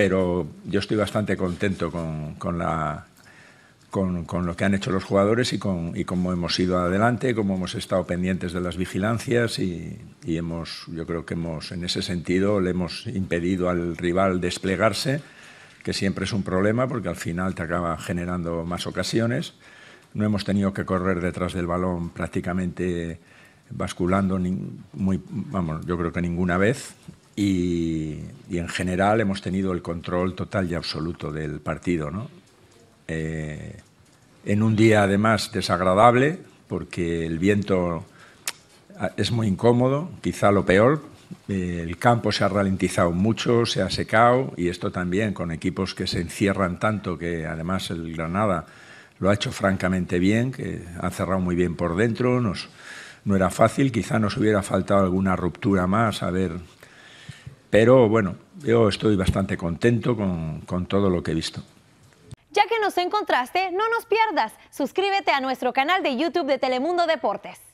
pero yo estoy bastante contento con, lo que han hecho los jugadores y, con, cómo hemos ido adelante, cómo hemos estado pendientes de las vigilancias y, hemos, yo creo que hemos, en ese sentido, le hemos impedido al rival desplegarse, que siempre es un problema porque al final te acaba generando más ocasiones. No hemos tenido que correr detrás del balón prácticamente basculando muy, vamos, yo creo que ninguna vez y, en general hemos tenido el control total y absoluto del partido. ¿no? Eh, en un día además desagradable, porque el viento ah, es muy incómodo, quizá lo peor. Eh, el campo se ha ralentizado mucho, se ha secado y esto también con equipos que se encierran tanto que además el Granada lo ha hecho francamente bien, que ha cerrado muy bien por dentro, nos, no era fácil, quizá nos hubiera faltado alguna ruptura más, a ver... Pero bueno, yo estoy bastante contento con, con todo lo que he visto. Ya que nos encontraste, no nos pierdas. Suscríbete a nuestro canal de YouTube de Telemundo Deportes.